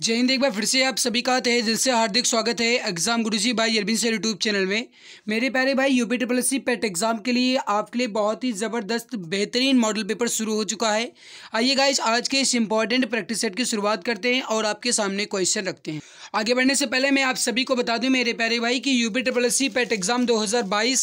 जय हिंद एक बार फिर से आप सभी का तहे दिल से हार्दिक स्वागत है एग्ज़ाम गुरुजी भाई यरबिन सर यूट्यूब चैनल में मेरे प्यारे भाई UP triple C PET exam के लिए आपके लिए बहुत ही ज़बरदस्त बेहतरीन मॉडल पेपर शुरू हो चुका है आइए गाइज आज के इस इंपॉर्टेंट प्रैक्टिस सेट की शुरुआत करते हैं और आपके सामने क्वेश्चन रखते हैं आगे बढ़ने से पहले मैं आप सभी को बता दूँ मेरे प्यारे भाई कि UP triple C PET exam दो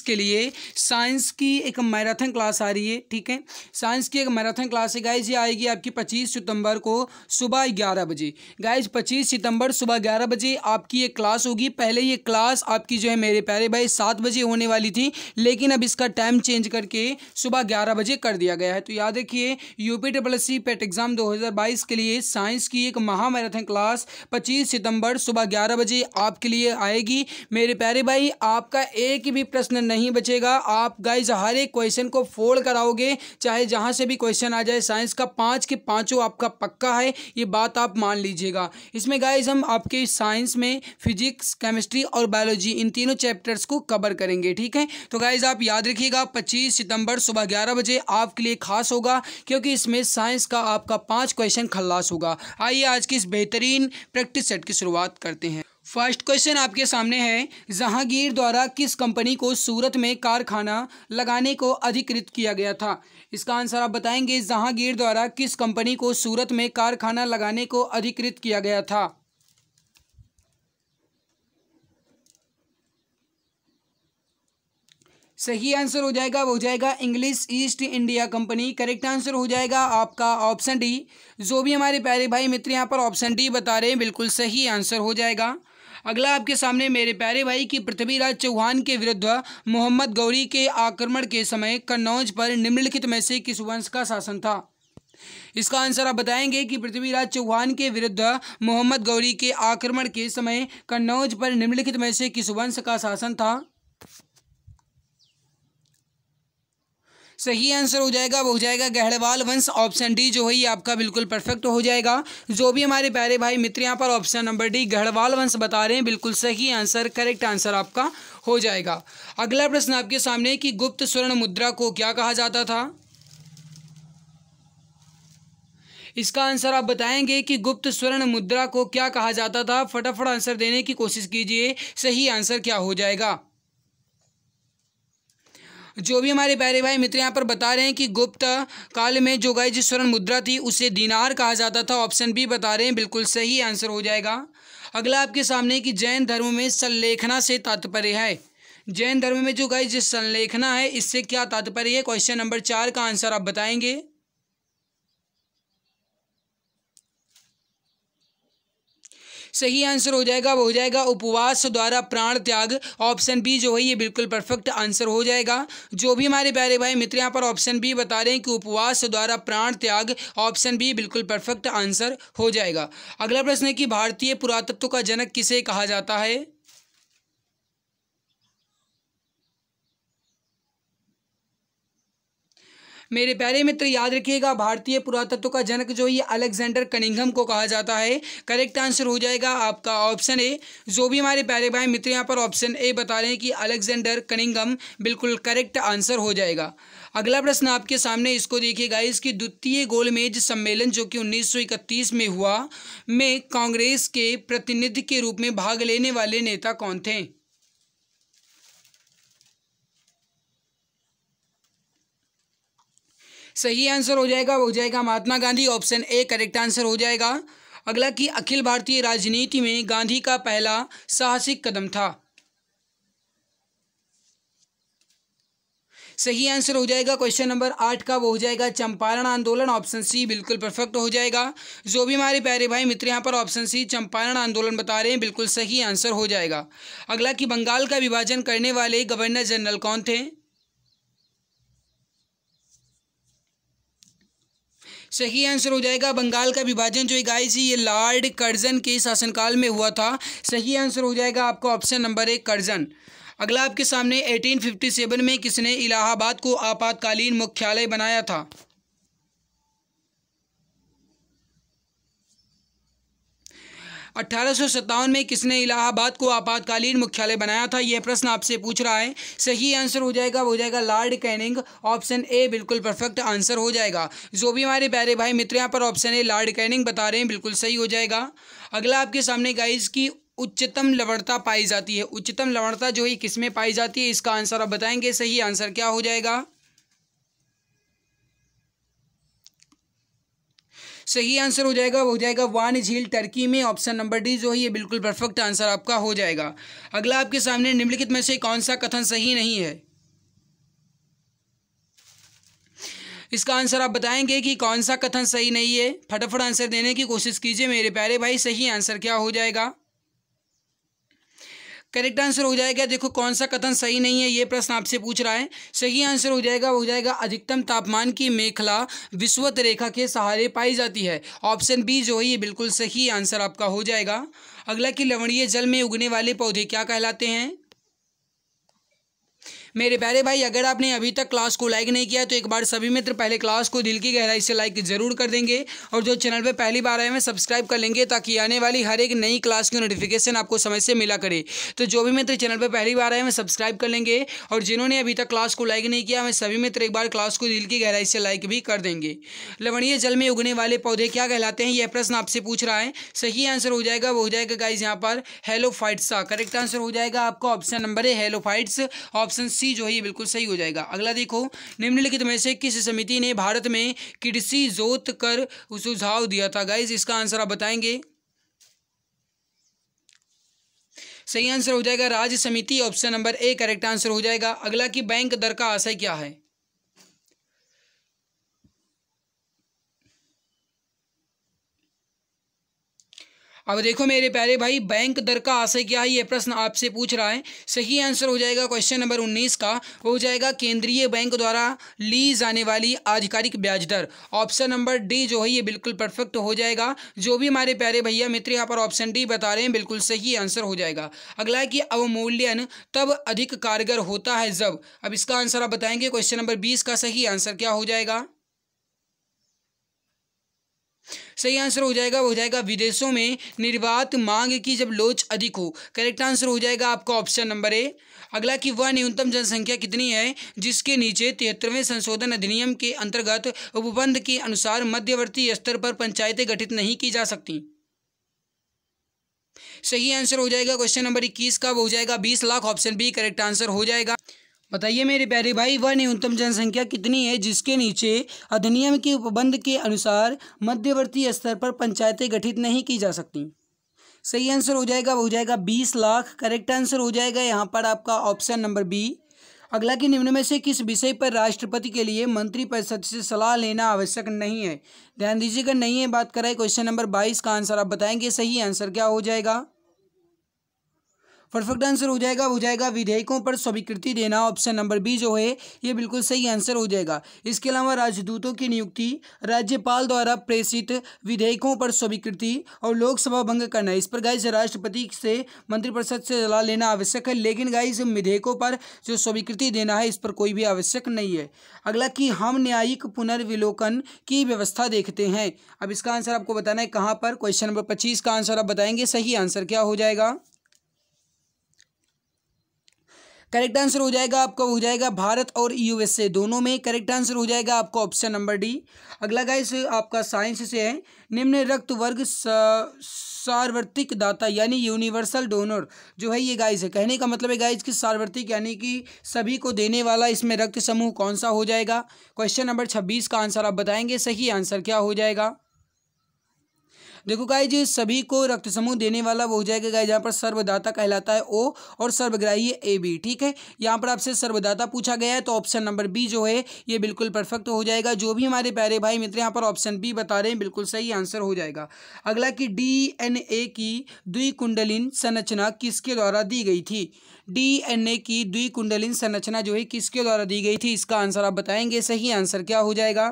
के लिए साइंस की एक मैराथन क्लास आ रही है ठीक है साइंस की एक मैराथन क्लास है गाइज ये आएगी आपकी पच्चीस सितंबर को सुबह ग्यारह बजे गाय गाइज 25 सितंबर सुबह 11 बजे आपकी ये क्लास होगी पहले ये क्लास आपकी जो है मेरे प्यारे भाई सात बजे होने वाली थी लेकिन अब इसका टाइम चेंज करके सुबह ग्यारह बजे कर दिया गया है तो याद रखिए UP double C PET exam 2022 के लिए साइंस की एक महामैराथन क्लास 25 सितंबर सुबह 11 बजे आपके लिए आएगी मेरे प्यारे भाई आपका एक भी प्रश्न नहीं बचेगा आप गाइज हर एक क्वेश्चन को फोल्ड कराओगे चाहे जहाँ से भी क्वेश्चन आ जाए साइंस का पाँच के पाँचों आपका पक्का है ये बात आप मान लीजिएगा होगा इसमें गाइज हम आपके साइंस में फिजिक्स केमिस्ट्री और बायोलॉजी इन तीनों चैप्टर्स को कवर करेंगे ठीक है तो गाइज आप याद रखिएगा पच्चीस सितंबर सुबह ग्यारह बजे आपके लिए खास होगा क्योंकि इसमें साइंस का आपका पांच क्वेश्चन खल्लास होगा आइए आज की इस बेहतरीन प्रैक्टिस सेट की शुरुआत करते हैं फर्स्ट क्वेश्चन आपके सामने है जहांगीर द्वारा किस कंपनी को सूरत में कारखाना लगाने को अधिकृत किया गया था इसका आंसर आप बताएंगे जहांगीर द्वारा किस कंपनी को सूरत में कारखाना लगाने को अधिकृत किया गया था सही आंसर हो जाएगा वो हो जाएगा English East India Company correct answer हो जाएगा आपका ऑप्शन डी जो भी हमारे प्यारे भाई मित्र यहाँ पर ऑप्शन डी बता रहे हैं बिल्कुल सही आंसर हो जाएगा अगला आपके सामने मेरे प्यारे भाई की पृथ्वीराज चौहान के विरुद्ध मोहम्मद गौरी के आक्रमण के समय कन्नौज पर निम्नलिखित में से किस वंश का शासन था इसका आंसर आप बताएंगे कि पृथ्वीराज चौहान के विरुद्ध मोहम्मद गौरी के आक्रमण के समय कन्नौज पर निम्नलिखित में से किस वंश का शासन था सही आंसर हो जाएगा वो हो जाएगा गहड़वाल वंश ऑप्शन डी जो है ये आपका बिल्कुल परफेक्ट हो जाएगा जो भी हमारे प्यारे भाई मित्र यहाँ पर ऑप्शन नंबर डी गहड़वाल वंश बता रहे हैं बिल्कुल सही आंसर करेक्ट आंसर आपका हो जाएगा अगला प्रश्न आपके सामने कि गुप्त स्वर्ण मुद्रा को क्या कहा जाता था इसका आंसर आप बताएंगे कि गुप्त स्वर्ण मुद्रा को क्या कहा जाता था फटाफट आंसर देने की कोशिश कीजिए सही आंसर क्या हो जाएगा जो भी हमारे प्यारे भाई मित्र यहाँ पर बता रहे हैं कि गुप्त काल में जो जिस स्वर्ण मुद्रा थी उसे दीनार कहा जाता था ऑप्शन बी बता रहे हैं बिल्कुल सही आंसर हो जाएगा अगला आपके सामने कि जैन धर्म में संलेखना से तात्पर्य है जैन धर्म में जो जिस संलेखना है इससे क्या तात्पर्य है क्वेश्चन नंबर चार का आंसर आप बताएंगे सही आंसर हो जाएगा वो हो जाएगा उपवास द्वारा प्राण त्याग ऑप्शन बी जो है ये बिल्कुल परफेक्ट आंसर हो जाएगा जो भी हमारे प्यारे भाई मित्र यहाँ पर ऑप्शन बी बता रहे हैं कि उपवास द्वारा प्राण त्याग ऑप्शन बी बिल्कुल परफेक्ट आंसर हो जाएगा अगला प्रश्न है कि भारतीय पुरातत्व का जनक किसे कहा जाता है मेरे प्यारे मित्र याद रखिएगा भारतीय पुरातत्व का जनक जो ये अलेक्जेंडर कनिंगम को कहा जाता है करेक्ट आंसर हो जाएगा आपका ऑप्शन ए जो भी हमारे प्यारे भाई मित्र यहाँ पर ऑप्शन ए बता रहे हैं कि अलेक्जेंडर कनिंगम बिल्कुल करेक्ट आंसर हो जाएगा अगला प्रश्न आपके सामने इसको देखिएगा इसकी द्वितीय गोलमेज सम्मेलन जो कि 1931 में हुआ में कांग्रेस के प्रतिनिधि के रूप में भाग लेने वाले नेता कौन थे सही आंसर हो जाएगा वो हो जाएगा Mahatma Gandhi option A correct answer हो जाएगा अगला कि अखिल भारतीय राजनीति में गांधी का पहला साहसिक कदम था सही आंसर हो जाएगा क्वेश्चन नंबर आठ का वो हो जाएगा चंपारण आंदोलन ऑप्शन सी बिल्कुल परफेक्ट हो जाएगा जो भी हमारे प्यारे भाई मित्र यहाँ पर ऑप्शन सी चंपारण आंदोलन बता रहे हैं बिल्कुल सही आंसर हो जाएगा अगला कि बंगाल का विभाजन करने वाले गवर्नर जनरल कौन थे सही आंसर हो जाएगा बंगाल का विभाजन जो गाइस ये लॉर्ड कर्जन के शासनकाल में हुआ था सही आंसर हो जाएगा आपका ऑप्शन नंबर एक कर्जन अगला आपके सामने 1857 में किसने इलाहाबाद को आपातकालीन मुख्यालय बनाया था अट्ठारह में किसने इलाहाबाद को आपातकालीन मुख्यालय बनाया था यह प्रश्न आपसे पूछ रहा है सही आंसर हो जाएगा वो हो जाएगा लॉर्ड कैनिंग ऑप्शन ए बिल्कुल परफेक्ट आंसर हो जाएगा जो भी हमारे प्यारे भाई मित्र यहाँ पर ऑप्शन ए लॉर्ड कैनिंग बता रहे हैं बिल्कुल सही हो जाएगा अगला आपके सामने गाइज की उच्चतम लवणता पाई जाती है उच्चतम लवणता जो है किसमें पाई जाती है इसका आंसर आप बताएंगे सही आंसर क्या हो जाएगा सही आंसर हो जाएगा वो हो जाएगा वान झील टर्की में ऑप्शन नंबर डी जो है ये बिल्कुल परफेक्ट आंसर आपका हो जाएगा अगला आपके सामने निम्नलिखित में से कौन सा कथन सही नहीं है इसका आंसर आप बताएंगे कि कौन सा कथन सही नहीं है फटाफट आंसर देने की कोशिश कीजिए मेरे प्यारे भाई सही आंसर क्या हो जाएगा करेक्ट आंसर हो जाएगा देखो कौन सा कथन सही नहीं है ये प्रश्न आपसे पूछ रहा है सही आंसर हो जाएगा हो जाएगा अधिकतम तापमान की मेखला विश्वत रेखा के सहारे पाई जाती है ऑप्शन बी जो है ये बिल्कुल सही आंसर आपका हो जाएगा अगला कि लवणीय जल में उगने वाले पौधे क्या कहलाते हैं मेरे प्यारे भाई अगर आपने अभी तक क्लास को लाइक नहीं किया तो एक बार सभी मित्र पहले क्लास को दिल की गहराई से लाइक जरूर कर देंगे और जो चैनल पर पहली बार आए हैं सब्सक्राइब कर लेंगे ताकि आने वाली हर एक नई क्लास की नोटिफिकेशन आपको समय से मिला करे तो जो भी मित्र चैनल पर पहली बार आए हैं सब्सक्राइब कर लेंगे और जिन्होंने अभी तक क्लास को लाइक नहीं किया हमें सभी मित्र एक बार क्लास को दिल की गहराई से लाइक भी कर देंगे लवणीय जल में उगने वाले पौधे क्या कहलाते हैं यह प्रश्न आपसे पूछ रहा है सही आंसर हो जाएगा वो हो जाएगा गाइज यहाँ पर हेलोफाइट्स का करेक्ट आंसर हो जाएगा आपका ऑप्शन नंबर है हेलोफाइट्स ऑप्शन सी जो है ये बिल्कुल सही हो जाएगा अगला देखो निम्नलिखित में से किस समिति ने भारत में कृषि जोत कर सुझाव दिया था गाइज इसका आंसर आप बताएंगे सही आंसर हो जाएगा राज्य समिति option number A correct answer हो जाएगा अगला कि बैंक दर का आशय क्या है अब देखो मेरे प्यारे भाई बैंक दर का आशय क्या है ये प्रश्न आपसे पूछ रहा है सही आंसर हो जाएगा क्वेश्चन नंबर उन्नीस का हो जाएगा केंद्रीय बैंक द्वारा ली जाने वाली आधिकारिक ब्याज दर ऑप्शन नंबर डी जो है ये बिल्कुल परफेक्ट हो जाएगा जो भी हमारे प्यारे भैया मित्र यहाँ पर ऑप्शन डी बता रहे हैं बिल्कुल सही आंसर हो जाएगा अगला है कि अवमूल्यन तब अधिक कारगर होता है जब अब इसका आंसर आप बताएंगे क्वेश्चन नंबर बीस का सही आंसर क्या हो जाएगा सही आंसर हो जाएगा हो जाएगा विदेशों में निर्बाध मांग की जब लोच अधिक हो करेक्ट आंसर हो जाएगा आपका ऑप्शन नंबर ए अगला कि वह न्यूनतम जनसंख्या कितनी है जिसके नीचे तिहत्तरवें संशोधन अधिनियम के अंतर्गत उपबंध के अनुसार मध्यवर्ती स्तर पर पंचायतें गठित नहीं की जा सकती सही आंसर हो जाएगा क्वेश्चन नंबर इक्कीस का वो हो जाएगा बीस lakh option B correct answer हो जाएगा बताइए मेरे प्यारे भाई वह न्यूनतम जनसंख्या कितनी है जिसके नीचे अधिनियम के उपबंध के अनुसार मध्यवर्ती स्तर पर पंचायतें गठित नहीं की जा सकती सही आंसर हो जाएगा हो जाएगा बीस लाख करेक्ट आंसर हो जाएगा यहाँ पर आपका ऑप्शन नंबर बी अगला कि निम्न में से किस विषय पर राष्ट्रपति के लिए मंत्रिपरिषद से सलाह लेना आवश्यक नहीं है ध्यान दीजिएगा नहीं है बात कराए क्वेश्चन नंबर बाईस का आंसर आप बताएंगे सही आंसर क्या हो जाएगा परफेक्ट आंसर हो जाएगा हो जाएगा विधेयकों पर स्वीकृति देना ऑप्शन नंबर बी जो है ये बिल्कुल सही आंसर हो जाएगा इसके अलावा राजदूतों की नियुक्ति राज्यपाल द्वारा प्रेषित विधेयकों पर स्वीकृति और लोकसभा भंग करना इस पर गाइज राष्ट्रपति से मंत्रिपरिषद से सलाह लेना आवश्यक है लेकिन गाइज विधेयकों पर जो स्वीकृति देना है इस पर कोई भी आवश्यक नहीं है अगला कि हम न्यायिक पुनर्विलोकन की व्यवस्था देखते हैं अब इसका आंसर आपको बताना है कहाँ पर क्वेश्चन नंबर पच्चीस का आंसर आप बताएंगे सही आंसर क्या हो जाएगा करेक्ट आंसर हो जाएगा आपका हो जाएगा भारत और यूएसए दोनों में करेक्ट आंसर हो जाएगा आपका ऑप्शन नंबर डी अगला गाइस आपका साइंस से है निम्न रक्त वर्ग सार्वत्रिक दाता यानी यूनिवर्सल डोनर जो है ये गाइस है कहने का मतलब है गाइस कि सार्वत्रिक यानी कि सभी को देने वाला इसमें रक्त समूह कौन सा हो जाएगा क्वेश्चन नंबर छब्बीस का आंसर आप बताएंगे सही आंसर क्या हो जाएगा देखो जी सभी को रक्त समूह देने वाला वो हो जाएगा गाय जहाँ पर सर्वदाता कहलाता है ओ और सर्वग्राही ए बी ठीक है यहाँ पर आपसे सर्वदाता पूछा गया है तो ऑप्शन नंबर बी जो है ये बिल्कुल परफेक्ट हो जाएगा जो भी हमारे प्यारे भाई मित्र यहाँ पर ऑप्शन बी बता रहे हैं बिल्कुल सही आंसर हो जाएगा अगला कि डी एन ए की द्विकुंडलिन संरचना किसके द्वारा दी गई थी ए की कुंडलिन संरचना जो है किसके द्वारा दी गई थी इसका आंसर आप बताएंगे सही आंसर क्या हो जाएगा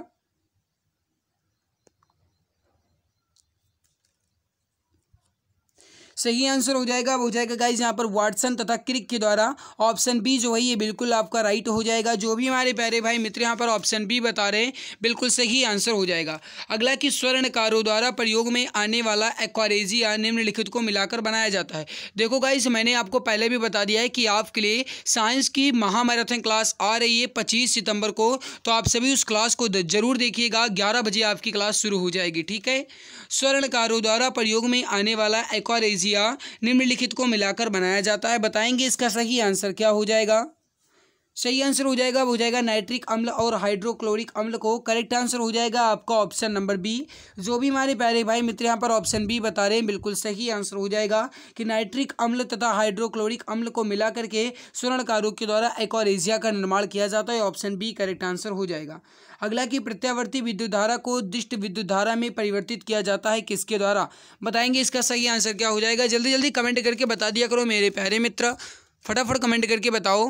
सही आंसर हो जाएगा हो जाएगा गाइज यहाँ पर वाटसन तथा क्रिक के द्वारा ऑप्शन बी जो है ये बिल्कुल आपका राइट हो जाएगा जो भी हमारे प्यारे भाई मित्र यहाँ पर ऑप्शन बी बता रहे हैं बिल्कुल सही आंसर हो जाएगा अगला कि स्वर्णकारों द्वारा प्रयोग में आने वाला या निम्नलिखित को मिलाकर बनाया जाता है देखो गाइज मैंने आपको पहले भी बता दिया है कि आपके लिए साइंस की महामैराथन क्लास आ रही है पच्चीस सितंबर को तो आप सभी उस क्लास को जरूर देखिएगा ग्यारह बजे आपकी क्लास शुरू हो जाएगी ठीक है स्वर्णकारों द्वारा प्रयोग में आने वाला एक्वारेजी या निम्नलिखित को मिलाकर बनाया जाता है बताएंगे इसका सही आंसर क्या हो जाएगा सही आंसर हो जाएगा हो जाएगा नाइट्रिक अम्ल और हाइड्रोक्लोरिक अम्ल को करेक्ट आंसर हो जाएगा आपका ऑप्शन नंबर बी जो भी हमारे प्यारे भाई मित्र यहाँ पर ऑप्शन बी बता रहे हैं बिल्कुल सही आंसर हो जाएगा कि नाइट्रिक अम्ल तथा हाइड्रोक्लोरिक अम्ल को मिला करके कारों के द्वारा एकोरेजिया का निर्माण किया जाता है ऑप्शन बी करेक्ट आंसर हो जाएगा अगला कि प्रत्यावर्ती विद्युत धारा को दिष्ट विद्युत धारा में परिवर्तित किया जाता है किसके द्वारा बताएंगे इसका सही आंसर क्या हो जाएगा जल्दी जल्दी कमेंट करके बता दिया करो मेरे प्यारे मित्र फटाफट कमेंट करके बताओ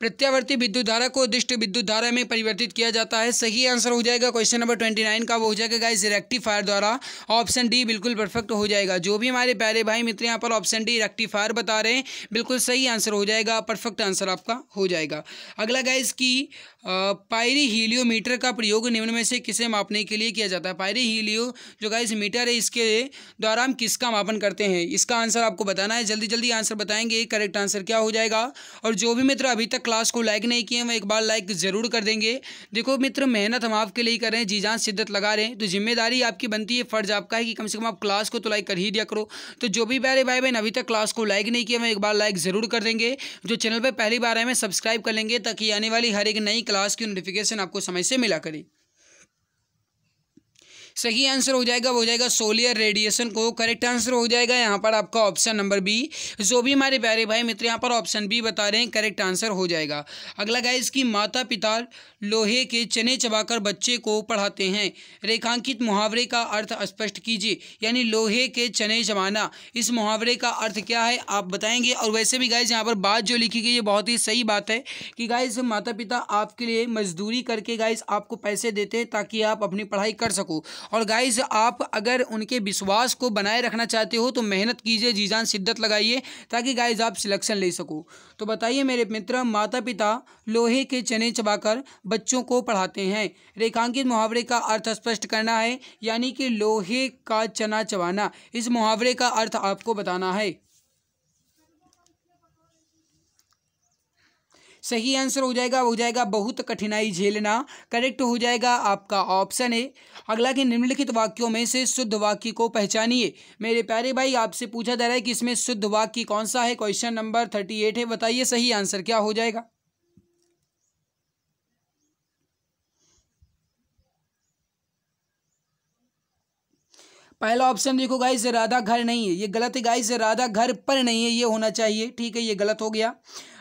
प्रत्यावर्ती विद्युत धारा को दिष्ट विद्युत धारा में परिवर्तित किया जाता है सही आंसर हो जाएगा क्वेश्चन नंबर ट्वेंटी नाइन का वो हो जाएगा गाइज रेक्टिफायर द्वारा ऑप्शन डी बिल्कुल परफेक्ट हो जाएगा जो भी हमारे प्यारे भाई मित्र यहाँ पर ऑप्शन डी रेक्टिफायर बता रहे हैं बिल्कुल सही आंसर हो जाएगा परफेक्ट आंसर आपका हो जाएगा अगला गाइज की पायरी हीलियोमीटर का प्रयोग निम्न में से किसे मापने के लिए किया जाता है पायरी हीलियो जो गाइस मीटर है इसके द्वारा हम किसका मापन करते हैं इसका आंसर आपको बताना है जल्दी जल्दी आंसर बताएंगे करेक्ट आंसर क्या हो जाएगा और जो भी मित्र अभी तक क्लास को लाइक नहीं किए हैं वो एक बार लाइक ज़रूर कर देंगे देखो मित्र मेहनत हम आपके लिए कर रहे हैं जी जान शिद्दत लगा रहे हैं तो जिम्मेदारी आपकी बनती है फ़र्ज़ आपका है कि कम से कम आप क्लास को तो लाइक कर ही दिया करो तो जो भी प्यारे भाई बहन अभी तक क्लास को लाइक नहीं किया वो एक बार लाइक ज़रूर कर देंगे जो चैनल पर पहली बार आए हैं सब्सक्राइब कर लेंगे ताकि आने वाली हर एक नई क्लास क्लास की नोटिफिकेशन आपको समय से मिला करे सही आंसर हो जाएगा वो हो जाएगा सोलियर रेडिएशन को करेक्ट आंसर हो जाएगा यहाँ पर आपका ऑप्शन नंबर बी जो भी हमारे प्यारे भाई मित्र यहाँ पर ऑप्शन बी बता रहे हैं करेक्ट आंसर हो जाएगा अगला गाइज की माता पिता लोहे के चने चबाकर बच्चे को पढ़ाते हैं रेखांकित मुहावरे का अर्थ स्पष्ट कीजिए यानी लोहे के चने चबाना इस मुहावरे का अर्थ क्या है आप बताएंगे और वैसे भी गाइज यहाँ पर बात जो लिखी गई है बहुत ही सही बात है कि गाइज माता पिता आपके लिए मजदूरी करके गाइज आपको पैसे देते हैं ताकि आप अपनी पढ़ाई कर सको और गाइज आप अगर उनके विश्वास को बनाए रखना चाहते हो तो मेहनत कीजिए जीजान शिद्दत लगाइए ताकि गाइज आप सिलेक्शन ले सको तो बताइए मेरे मित्र माता पिता लोहे के चने चबाकर बच्चों को पढ़ाते हैं रेखांकित मुहावरे का अर्थ स्पष्ट करना है यानी कि लोहे का चना चबाना इस मुहावरे का अर्थ आपको बताना है सही आंसर हो जाएगा हो जाएगा बहुत कठिनाई झेलना करेक्ट हो जाएगा आपका ऑप्शन है अगला कि निम्नलिखित वाक्यों में से शुद्ध वाक्य को पहचानिए मेरे प्यारे भाई आपसे पूछा जा रहा है कि इसमें शुद्ध वाक्य कौन सा है क्वेश्चन नंबर थर्टी एट है बताइए सही आंसर क्या हो जाएगा पहला ऑप्शन देखो गाइस राधा घर नहीं है ये गलत है गाइस राधा घर पर नहीं है ये होना चाहिए ठीक है ये गलत हो गया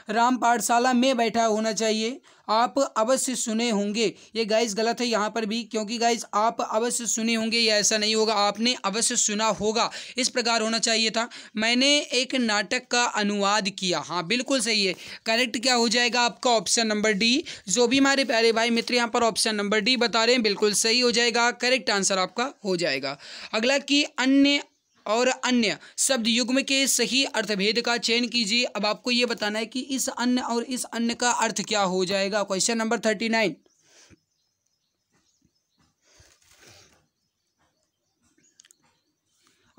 राम पाठशाला में बैठा होना चाहिए आप अवश्य सुने होंगे ये गाइस गलत है यहाँ पर भी क्योंकि गाइस आप अवश्य सुने होंगे या ऐसा नहीं होगा आपने अवश्य सुना होगा इस प्रकार होना चाहिए था मैंने एक नाटक का अनुवाद किया हाँ बिल्कुल सही है करेक्ट क्या हो जाएगा आपका ऑप्शन नंबर डी जो भी हमारे प्यारे भाई मित्र यहाँ पर ऑप्शन नंबर डी बता रहे हैं बिल्कुल सही हो जाएगा करेक्ट आंसर आपका हो जाएगा अगला कि अन्य और अन्य शब्द युग्म के सही अर्थभेद का चयन कीजिए अब आपको ये बताना है कि इस अन्य और इस अन्य का अर्थ क्या हो जाएगा क्वेश्चन नंबर थर्टी नाइन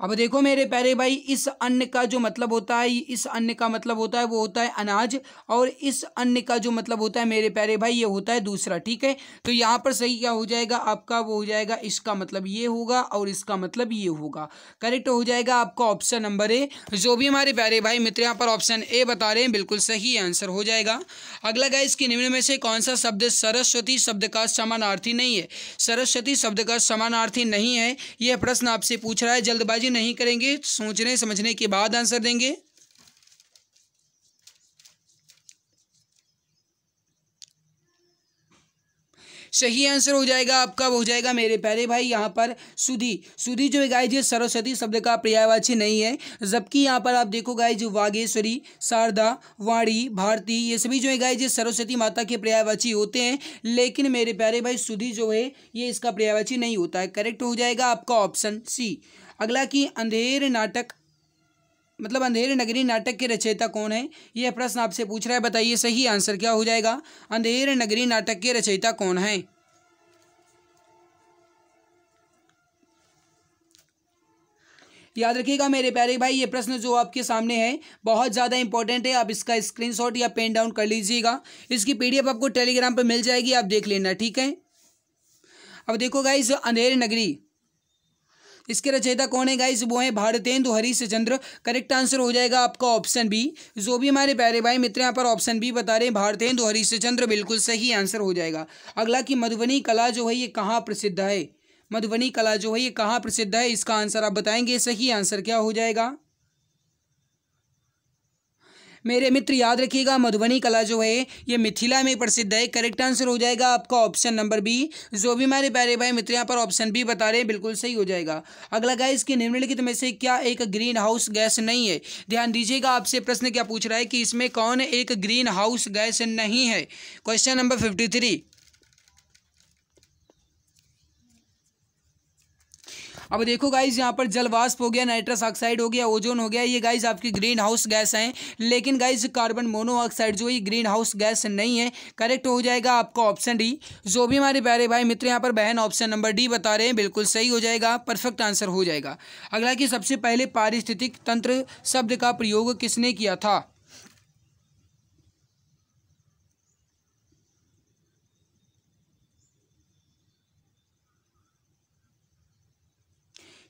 अब देखो मेरे प्यारे भाई इस अन्न का जो मतलब होता है इस अन्न का मतलब होता है वो होता है अनाज और इस अन्न का जो मतलब होता है मेरे प्यारे भाई ये होता है दूसरा ठीक है तो यहाँ पर सही क्या हो जाएगा आपका वो हो जाएगा इसका मतलब ये होगा और इसका मतलब ये होगा करेक्ट हो जाएगा आपका ऑप्शन नंबर ए जो भी हमारे प्यारे भाई मित्र यहाँ पर ऑप्शन ए बता रहे हैं बिल्कुल सही आंसर हो जाएगा अगला गाय इसके निम्न में से कौन सा शब्द सरस्वती शब्द का समानार्थी नहीं है सरस्वती शब्द का समानार्थी नहीं है यह प्रश्न आपसे पूछ रहा है जल्दबाजी नहीं करेंगे सोचने समझने के बाद आंसर देंगे सही आंसर हो जाएगा आपका हो जाएगा मेरे प्यारे भाई यहाँ पर सुधी सुधी जो है गाय जी सरस्वती शब्द का पर्यायवाची नहीं है जबकि यहाँ पर आप देखो जी वागेश्वरी शारदा वाणी भारती ये सभी जो है गाय जी सरस्वती माता के पर्यायवाची होते हैं लेकिन मेरे प्यारे भाई सुधी जो है ये इसका पर्यायवाची नहीं होता है करेक्ट हो जाएगा आपका ऑप्शन सी अगला कि अंधेर नाटक मतलब अंधेरी नगरी नाटक के रचयिता कौन है यह प्रश्न आपसे पूछ रहा है बताइए सही आंसर क्या हो जाएगा अंधेरी नगरी नाटक के रचयिता कौन है याद रखिएगा मेरे प्यारे भाई ये प्रश्न जो आपके सामने है बहुत ज़्यादा इंपॉर्टेंट है आप इसका स्क्रीनशॉट या पेन डाउन कर लीजिएगा इसकी पीडीएफ आपको टेलीग्राम पर मिल जाएगी आप देख लेना ठीक है अब देखो गाइस अंधेरी नगरी इसके रचयिता कौन है गाइस वो है भारतेंदु हरीश चंद्र करेक्ट आंसर हो जाएगा आपका ऑप्शन बी जो भी हमारे प्यारे भाई मित्र यहाँ पर ऑप्शन बी बता रहे हैं भारतेंदु हरीश चंद्र बिल्कुल सही आंसर हो जाएगा अगला कि मधुबनी कला जो है ये कहाँ प्रसिद्ध है मधुबनी कला जो है ये कहाँ प्रसिद्ध है इसका आंसर आप बताएंगे सही आंसर क्या हो जाएगा मेरे मित्र याद रखिएगा मधुबनी कला जो है ये मिथिला में प्रसिद्ध है करेक्ट आंसर हो जाएगा आपका ऑप्शन नंबर बी जो भी मेरे प्यारे भाई मित्र यहाँ पर ऑप्शन बी बता रहे हैं बिल्कुल सही हो जाएगा अगला गाइस कि निम्नलिखित में से क्या एक ग्रीन हाउस गैस नहीं है ध्यान दीजिएगा आपसे प्रश्न क्या पूछ रहा है कि इसमें कौन एक ग्रीन हाउस गैस नहीं है क्वेश्चन नंबर फिफ्टी थ्री अब देखो गाइज यहाँ पर जलवाष्प हो गया नाइट्रस ऑक्साइड हो गया ओजोन हो गया ये गाइज आपकी ग्रीन हाउस गैस हैं लेकिन गाइज कार्बन मोनोऑक्साइड जो ये ग्रीन हाउस गैस नहीं है करेक्ट हो जाएगा आपका ऑप्शन डी जो भी हमारे प्यारे भाई मित्र यहाँ पर बहन ऑप्शन नंबर डी बता रहे हैं बिल्कुल सही हो जाएगा परफेक्ट आंसर हो जाएगा अगला कि सबसे पहले पारिस्थितिक तंत्र शब्द का प्रयोग किसने किया था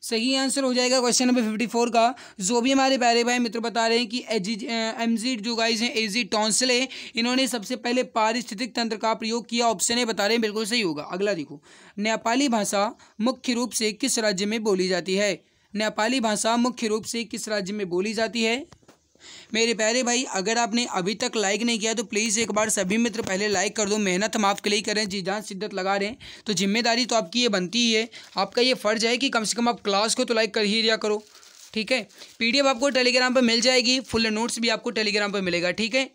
सही आंसर हो जाएगा क्वेश्चन नंबर फिफ्टी फोर का जो भी हमारे प्यारे भाई मित्र बता रहे हैं कि एजी एमजी जो गाइज हैं एजी टॉन्सिल है इन्होंने सबसे पहले पारिस्थितिक तंत्र का प्रयोग किया ऑप्शन ए बता रहे हैं बिल्कुल सही होगा अगला देखो नेपाली भाषा मुख्य रूप से किस राज्य में बोली जाती है नेपाली भाषा मुख्य रूप से किस राज्य में बोली जाती है मेरे प्यारे भाई अगर आपने अभी तक लाइक नहीं किया तो प्लीज़ एक बार सभी मित्र पहले लाइक कर दो मेहनत हम आपके लिए करें जी जान शिद्दत लगा रहे हैं तो जिम्मेदारी तो आपकी ये बनती ही है आपका ये फ़र्ज़ है कि कम से कम आप क्लास को तो लाइक कर ही दिया करो ठीक है पीडीएफ आपको टेलीग्राम पर मिल जाएगी फुल नोट्स भी आपको टेलीग्राम पर मिलेगा ठीक है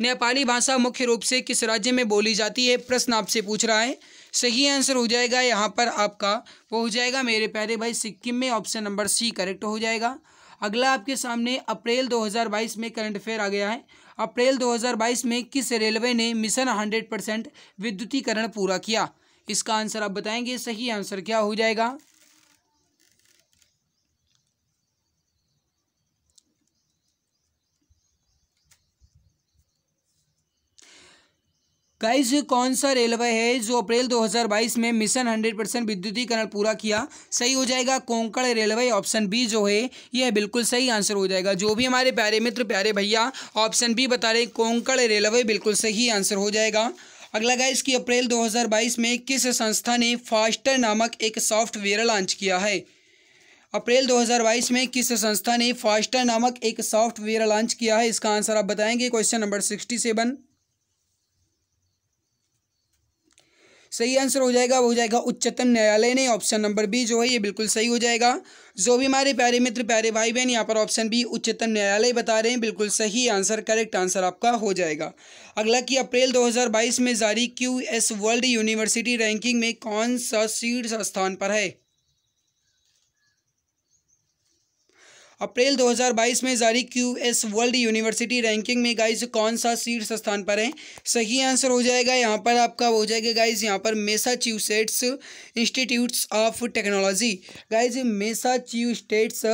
नेपाली भाषा मुख्य रूप से किस राज्य में बोली जाती है प्रश्न आपसे पूछ रहा है सही आंसर हो जाएगा यहाँ पर आपका वो हो जाएगा मेरे प्यारे भाई सिक्किम में ऑप्शन नंबर सी करेक्ट हो जाएगा अगला आपके सामने अप्रैल 2022 में करंट अफेयर आ गया है अप्रैल 2022 में किस रेलवे ने मिशन 100 परसेंट विद्युतीकरण पूरा किया इसका आंसर आप बताएंगे सही आंसर क्या हो जाएगा गाइस कौन सा रेलवे है जो अप्रैल 2022 में मिशन 100 परसेंट विद्युतीकरण पूरा किया सही हो जाएगा कोंकण रेलवे ऑप्शन बी जो है यह बिल्कुल सही आंसर हो जाएगा जो भी हमारे प्यारे मित्र प्यारे भैया ऑप्शन बी बता रहे कोंकण रेलवे बिल्कुल सही आंसर हो जाएगा अगला गाइस कि अप्रैल 2022 में किस संस्था ने फास्टर नामक एक सॉफ्टवेयर लॉन्च किया है अप्रैल 2022 में किस संस्था ने फास्टर नामक एक सॉफ्टवेयर लॉन्च किया है इसका आंसर आप बताएंगे क्वेश्चन नंबर सिक्सटी सेवन सही आंसर हो जाएगा वो हो जाएगा उच्चतम न्यायालय ने ऑप्शन नंबर बी जो है ये बिल्कुल सही हो जाएगा जो भी हमारे प्यारे मित्र प्यारे भाई बहन यहाँ पर ऑप्शन बी उच्चतम न्यायालय बता रहे हैं बिल्कुल सही आंसर करेक्ट आंसर आपका हो जाएगा अगला कि अप्रैल 2022 में जारी Q S world university ranking में कौन सा शीर्ष स्थान पर है अप्रैल 2022 में जारी Q S world university ranking में गाइज कौन सा शीर्ष स्थान पर है सही आंसर हो जाएगा यहाँ पर आपका हो जाएगा गाइज यहाँ पर Massachusetts institutes of technology guys Massachusetts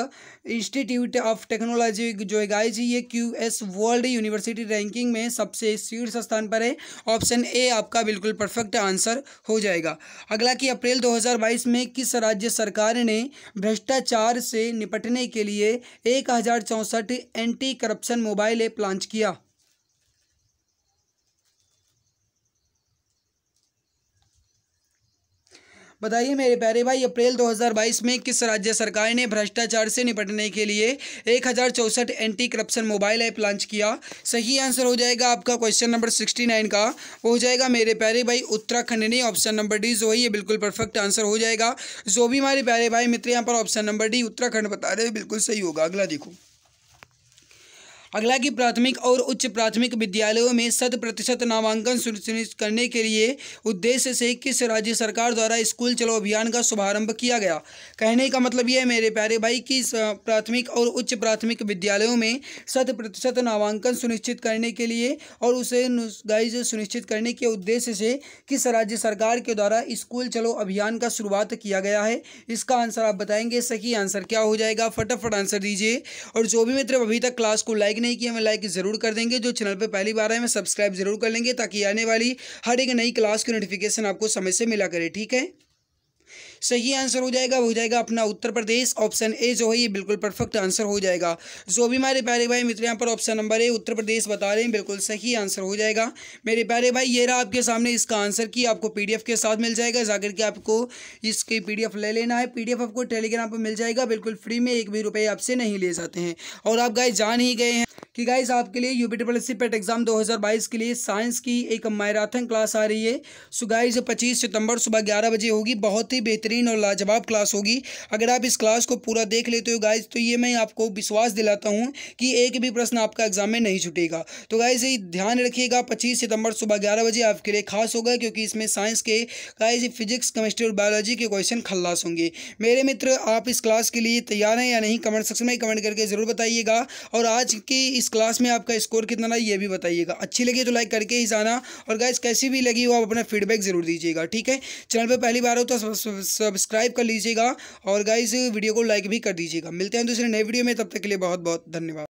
institute of technology जो है गाइज ये Q S world university ranking में सबसे शीर्ष स्थान पर है ऑप्शन ए आपका बिल्कुल परफेक्ट आंसर हो जाएगा अगला कि अप्रैल दो में किस राज्य सरकार ने भ्रष्टाचार से निपटने के लिए एक anti corruption mobile app launch किया बताइए मेरे प्यारे भाई अप्रैल 2022 में किस राज्य सरकार ने भ्रष्टाचार से निपटने के लिए एक anti corruption mobile app launch किया सही आंसर हो जाएगा आपका क्वेश्चन नंबर 69 का वो हो जाएगा मेरे प्यारे भाई उत्तराखंड ने ऑप्शन नंबर डी जो है ये बिल्कुल परफेक्ट आंसर हो जाएगा जो भी हमारे प्यारे भाई मित्र यहाँ पर ऑप्शन नंबर डी उत्तराखंड बता रहे बिल्कुल सही होगा अगला देखो अगला कि प्राथमिक और उच्च प्राथमिक विद्यालयों में शत प्रतिशत नामांकन सुनिश्चित करने के लिए उद्देश्य से किस राज्य सरकार द्वारा स्कूल चलो अभियान का शुभारंभ किया गया कहने का मतलब यह है मेरे प्यारे भाई कि प्राथमिक और उच्च प्राथमिक विद्यालयों में शत प्रतिशत नामांकन सुनिश्चित करने के लिए और उसे गाइज सुनिश्चित करने के उद्देश्य से किस राज्य सरकार के द्वारा स्कूल चलो अभियान का शुरुआत किया गया है इसका आंसर आप बताएंगे सही आंसर क्या हो जाएगा फटाफट आंसर दीजिए और जो भी मित्र अभी तक क्लास को लाइक लाइक नहीं किया हमें लाइक ज़रूर कर देंगे जो चैनल पर पहली बार आए हमें सब्सक्राइब ज़रूर कर लेंगे ताकि आने वाली हर एक नई क्लास की नोटिफिकेशन आपको समय से मिला करे ठीक है सही आंसर हो जाएगा हो जाएगा अपना उत्तर प्रदेश ऑप्शन ए जो है ये बिल्कुल परफेक्ट आंसर हो जाएगा जो भी मेरे प्यारे भाई मित्र यहाँ पर ऑप्शन नंबर ए उत्तर प्रदेश बता रहे हैं बिल्कुल सही आंसर हो जाएगा मेरे प्यारे भाई ये रहा आपके सामने इसका आंसर की आपको पी के साथ मिल जाएगा जाकर के आपको इसकी पी ले लेना है पी आपको टेलीग्राम पर मिल जाएगा बिल्कुल फ्री में एक भी रुपये आपसे नहीं ले जाते हैं और आप गाय जान ही गए हैं कि गाइज आपके लिए UP P C PET exam 2022 के लिए साइंस की एक मैराथन क्लास आ रही है सो गाइज 25 सितंबर सुबह 11 बजे होगी बहुत ही बेहतरीन बेहतरीन और लाजवाब क्लास होगी अगर आप इस क्लास को पूरा देख लेते हो गाइज तो ये मैं आपको विश्वास दिलाता हूँ कि एक भी प्रश्न आपका एग्जाम में नहीं छूटेगा तो गाइज ये ध्यान रखिएगा पच्चीस सितंबर सुबह ग्यारह बजे आपके लिए खास होगा क्योंकि इसमें साइंस के गाइज फिजिक्स केमिस्ट्री और बायोलॉजी के क्वेश्चन खल्लास होंगे मेरे मित्र आप इस क्लास के लिए तैयार हैं या नहीं कमेंट सेक्शन में कमेंट करके ज़रूर बताइएगा और आज की इस क्लास में आपका स्कोर कितना रहा ये भी बताइएगा अच्छी लगी तो लाइक करके ही जाना और गाइज कैसी भी लगी हो आप अपना फीडबैक ज़रूर दीजिएगा ठीक है चैनल पर पहली बार हो तो सब्सक्राइब कर लीजिएगा और गाइज वीडियो को लाइक भी कर दीजिएगा मिलते हैं दूसरे नए वीडियो में तब तक के लिए बहुत बहुत धन्यवाद